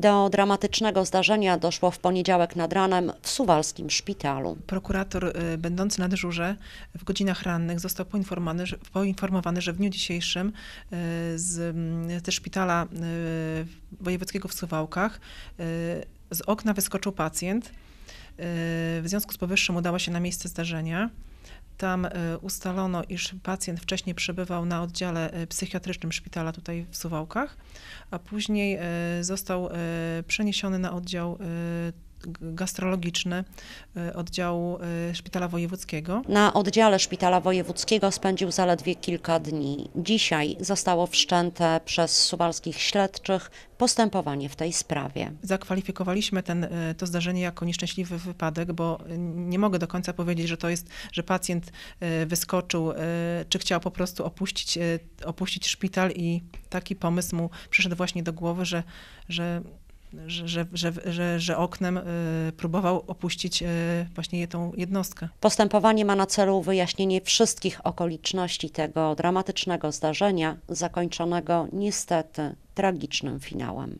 Do dramatycznego zdarzenia doszło w poniedziałek nad ranem w suwalskim szpitalu. Prokurator y, będący na dyżurze w godzinach rannych został poinformowany, że, poinformowany, że w dniu dzisiejszym y, z, ze szpitala y, wojewódzkiego w Suwałkach z okna wyskoczył pacjent. W związku z powyższym udała się na miejsce zdarzenia. Tam e, ustalono, iż pacjent wcześniej przebywał na oddziale e, psychiatrycznym szpitala tutaj w Suwałkach, a później e, został przeniesiony na oddział gastrologiczny e, oddziału e, Szpitala Wojewódzkiego. Na oddziale Szpitala Wojewódzkiego spędził zaledwie kilka dni. Dzisiaj zostało wszczęte przez suwalskich śledczych postępowanie w tej sprawie. Zakwalifikowaliśmy ten, e, to zdarzenie jako nieszczęśliwy wypadek, bo nie mogę do końca powiedzieć, że to jest, że pacjent wyskoczył, czy chciał po prostu opuścić, opuścić szpital i taki pomysł mu przyszedł właśnie do głowy, że, że że, że, że, że, oknem y, próbował opuścić y, właśnie tą jednostkę. Postępowanie ma na celu wyjaśnienie wszystkich okoliczności tego dramatycznego zdarzenia, zakończonego niestety tragicznym finałem.